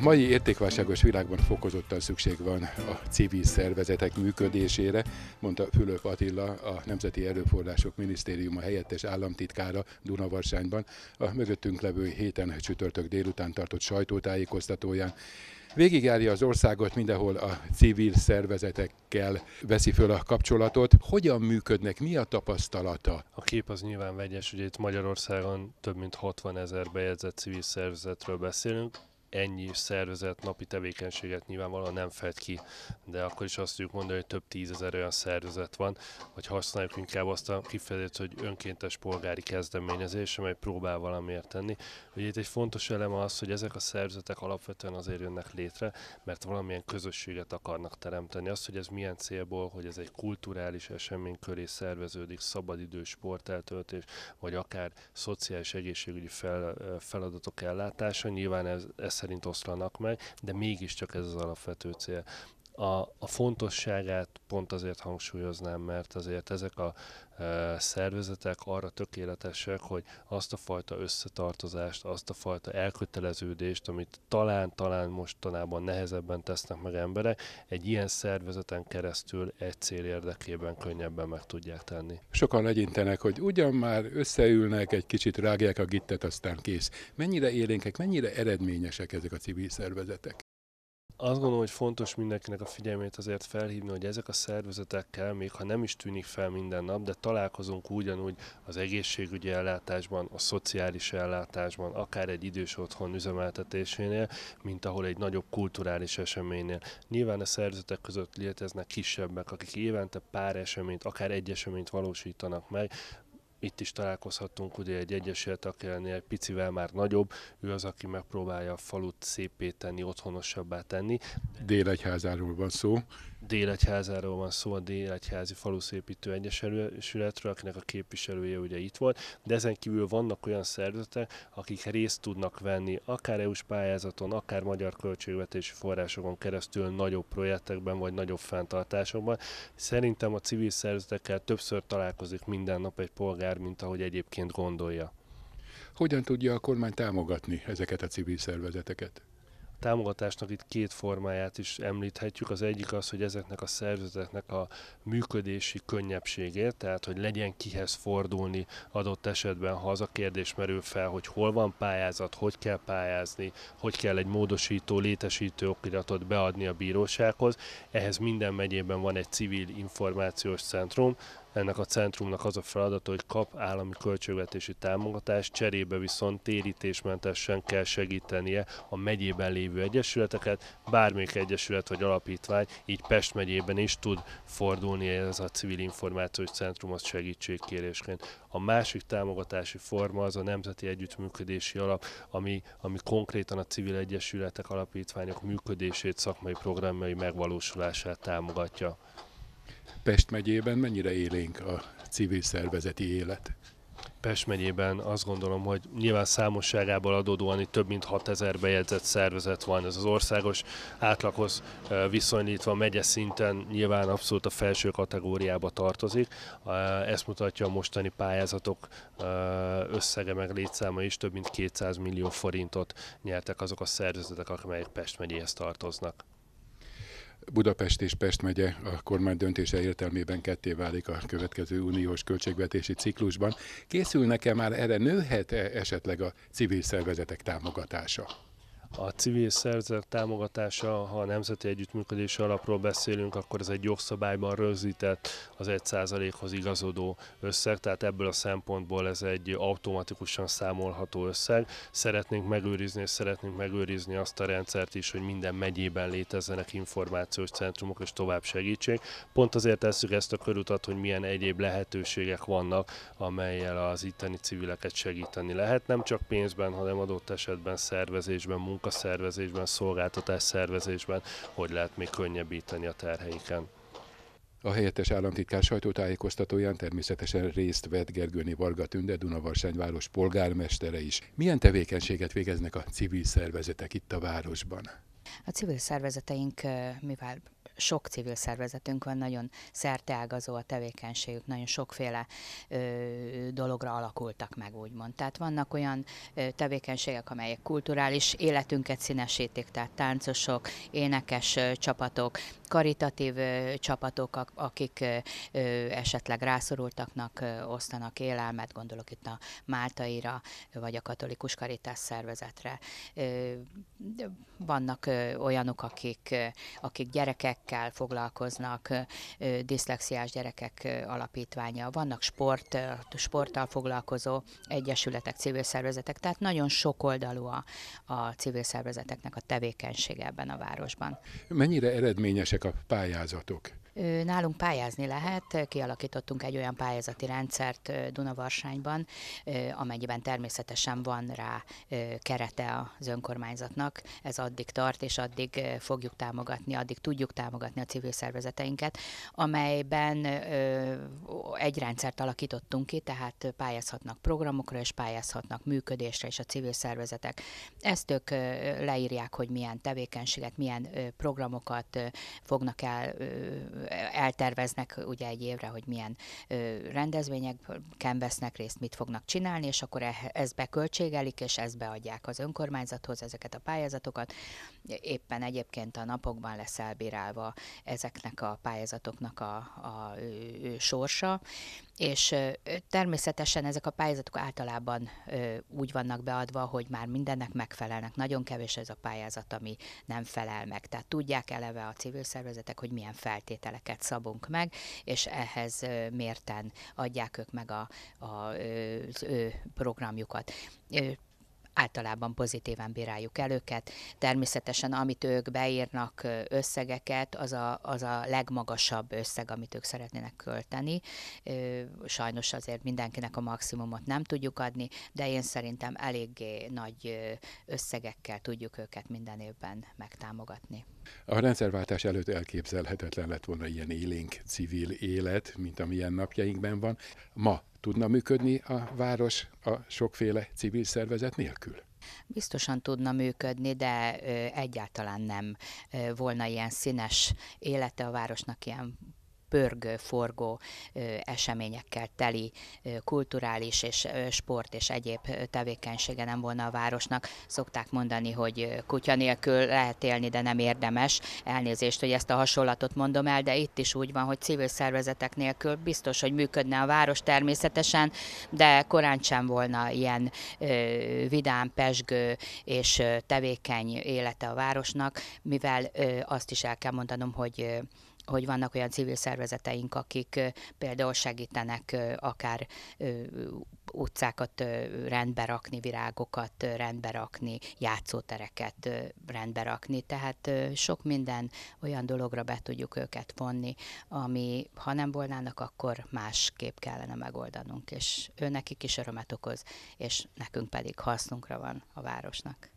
mai értékválságos világban fokozottan szükség van a civil szervezetek működésére, mondta Fülöp Attila, a Nemzeti Erőforrások Minisztériuma helyettes államtitkára Dunavarsányban a mögöttünk levő héten csütörtök délután tartott sajtótájékoztatóján. Végigjárja az országot, mindenhol a civil szervezetekkel veszi föl a kapcsolatot. Hogyan működnek, mi a tapasztalata? A kép az nyilván vegyes, ugye itt Magyarországon több mint 60 ezer bejegyzett civil szervezetről beszélünk, ennyi szervezet napi tevékenységet nyilvánvalóan nem fed ki, de akkor is azt tudjuk mondani, hogy több tízezer olyan szervezet van, vagy használjuk inkább azt a kifejezést, hogy önkéntes polgári kezdeményezés, amely próbál valamiért tenni. Ugye itt egy fontos elem az, hogy ezek a szervezetek alapvetően azért jönnek létre, mert valamilyen közösséget akarnak teremteni. Az, hogy ez milyen célból, hogy ez egy kulturális esemény köré szerveződik, szabadidő, sporteltöltés, vagy akár szociális egészségügyi fel, feladatok ellátása, nyilván ez, ez szerint oszlanak meg, de mégiscsak ez az alapvető cél. A, a fontosságát pont azért hangsúlyoznám, mert azért ezek a e, szervezetek arra tökéletesek, hogy azt a fajta összetartozást, azt a fajta elköteleződést, amit talán-talán mostanában nehezebben tesznek meg emberek, egy ilyen szervezeten keresztül egy cél érdekében könnyebben meg tudják tenni. Sokan legyintenek, hogy ugyan már összeülnek, egy kicsit rágják a gittet, aztán kész. Mennyire élénkek, mennyire eredményesek ezek a civil szervezetek? azt gondolom, hogy fontos mindenkinek a figyelmét azért felhívni, hogy ezek a szervezetekkel, még ha nem is tűnik fel minden nap, de találkozunk ugyanúgy az egészségügyi ellátásban, a szociális ellátásban, akár egy idős otthon üzemeltetésénél, mint ahol egy nagyobb kulturális eseménynél. Nyilván a szervezetek között léteznek kisebbek, akik évente pár eseményt, akár egy eseményt valósítanak meg, itt is találkozhatunk ugye egy egyesület, aki ennél egy picivel már nagyobb, ő az, aki megpróbálja a falut szépé tenni, otthonosabbá tenni. Délegyházáról van szó, Délegyházáról van szó, a Délegyházi Faluszépítő Egyesületről, akinek a képviselője ugye itt volt, de ezen kívül vannak olyan szervezetek, akik részt tudnak venni akár EU-s pályázaton, akár magyar költségvetési forrásokon keresztül nagyobb projektekben vagy nagyobb fenntartásokban. Szerintem a civil szervezetekkel többször találkozik minden nap egy polgár, mint ahogy egyébként gondolja. Hogyan tudja a kormány támogatni ezeket a civil szervezeteket? támogatásnak itt két formáját is említhetjük. Az egyik az, hogy ezeknek a szervezeteknek a működési könnyebbségét, tehát hogy legyen kihez fordulni adott esetben, ha az a kérdés merül fel, hogy hol van pályázat, hogy kell pályázni, hogy kell egy módosító, létesítő okiratot beadni a bírósághoz. Ehhez minden megyében van egy civil információs centrum, ennek a centrumnak az a feladata, hogy kap állami költségvetési támogatást, cserébe viszont térítésmentesen kell segítenie a megyében lévő egyesületeket, bármelyik egyesület vagy alapítvány, így Pest megyében is tud fordulni ez a civil információs centrum az segítségkérésként. A másik támogatási forma az a Nemzeti Együttműködési Alap, ami, ami konkrétan a civil egyesületek, alapítványok működését, szakmai programjai megvalósulását támogatja. Pest megyében mennyire élénk a civil szervezeti élet? Pest megyében azt gondolom, hogy nyilván számosságából adódóan itt több mint 6000 bejegyzett szervezet van. Ez az országos átlaghoz viszonyítva megye szinten nyilván abszolút a felső kategóriába tartozik. Ezt mutatja a mostani pályázatok összege meg létszáma is, több mint 200 millió forintot nyertek azok a szervezetek, amelyek Pest megyéhez tartoznak. Budapest és Pest megye a kormány döntése értelmében ketté válik a következő uniós költségvetési ciklusban. Készülnek-e már erre nőhet -e esetleg a civil szervezetek támogatása? A civil szervezetek támogatása, ha a Nemzeti Együttműködési Alapról beszélünk, akkor ez egy jogszabályban rögzített az 1%-hoz igazodó összeg, tehát ebből a szempontból ez egy automatikusan számolható összeg. Szeretnénk megőrizni, és szeretnénk megőrizni azt a rendszert is, hogy minden megyében létezzenek információs centrumok és tovább segítség. Pont azért tesszük ezt a körutat, hogy milyen egyéb lehetőségek vannak, amelyel az itteni civileket segíteni lehet, nem csak pénzben, hanem adott esetben szervezésben, munkában, munkaszervezésben, szolgáltatás szervezésben, hogy lehet még könnyebbíteni a terheiken. A helyettes államtitkár sajtótájékoztatóján természetesen részt vett Gergőni Varga Tünde, város polgármestere is. Milyen tevékenységet végeznek a civil szervezetek itt a városban? A civil szervezeteink, mivel sok civil szervezetünk van, nagyon szerteágazó a tevékenységük, nagyon sokféle ö, dologra alakultak meg, úgymond. Tehát vannak olyan ö, tevékenységek, amelyek kulturális életünket színesítik, tehát táncosok, énekes ö, csapatok, karitatív ö, csapatok, akik ö, esetleg rászorultaknak ö, osztanak élelmet, gondolok itt a Máltaira, vagy a katolikus karitás szervezetre. Ö, vannak ö, olyanok, akik, ö, akik gyerekek gyerekekkel foglalkoznak, diszlexiás gyerekek alapítványa, vannak sport, sporttal foglalkozó egyesületek, civil szervezetek, tehát nagyon sokoldalú a, a civil szervezeteknek a tevékenysége ebben a városban. Mennyire eredményesek a pályázatok? Nálunk pályázni lehet, kialakítottunk egy olyan pályázati rendszert Dunavarsányban, amennyiben természetesen van rá kerete az önkormányzatnak. Ez addig tart, és addig fogjuk támogatni, addig tudjuk támogatni a civil szervezeteinket, amelyben egy rendszert alakítottunk ki, tehát pályázhatnak programokra, és pályázhatnak működésre is a civil szervezetek. Ezt ők leírják, hogy milyen tevékenységet, milyen programokat fognak el elterveznek ugye egy évre, hogy milyen rendezvényeken vesznek részt, mit fognak csinálni, és akkor eh, ezt beköltségelik, és ezt beadják az önkormányzathoz ezeket a pályázatokat. Éppen egyébként a napokban lesz elbírálva ezeknek a pályázatoknak a, a, a sorsa, és természetesen ezek a pályázatok általában úgy vannak beadva, hogy már mindennek megfelelnek. Nagyon kevés ez a pályázat, ami nem felel meg. Tehát tudják eleve a civil szervezetek, hogy milyen feltételeket szabunk meg, és ehhez mérten adják ők meg a, a, az ő programjukat általában pozitívan bíráljuk el őket. Természetesen, amit ők beírnak összegeket, az a, az a legmagasabb összeg, amit ők szeretnének költeni. Sajnos azért mindenkinek a maximumot nem tudjuk adni, de én szerintem eléggé nagy összegekkel tudjuk őket minden évben megtámogatni. A rendszerváltás előtt elképzelhetetlen lett volna ilyen élénk civil élet, mint amilyen napjainkban van. Ma tudna működni a város a sokféle civil szervezet nélkül? Biztosan tudna működni, de egyáltalán nem volna ilyen színes élete a városnak, ilyen pörgő, forgó eseményekkel teli kulturális és sport és egyéb tevékenysége nem volna a városnak. Szokták mondani, hogy kutya nélkül lehet élni, de nem érdemes. Elnézést, hogy ezt a hasonlatot mondom el, de itt is úgy van, hogy civil szervezetek nélkül biztos, hogy működne a város természetesen, de korán sem volna ilyen vidám, pesgő és tevékeny élete a városnak, mivel azt is el kell mondanom, hogy hogy vannak olyan civil szervezeteink, akik például segítenek akár utcákat rendbe rakni, virágokat rendbe rakni, játszótereket rendbe rakni, tehát sok minden olyan dologra be tudjuk őket vonni, ami ha nem volnának, akkor másképp kellene megoldanunk, és ő nekik is örömet okoz, és nekünk pedig hasznunkra van a városnak.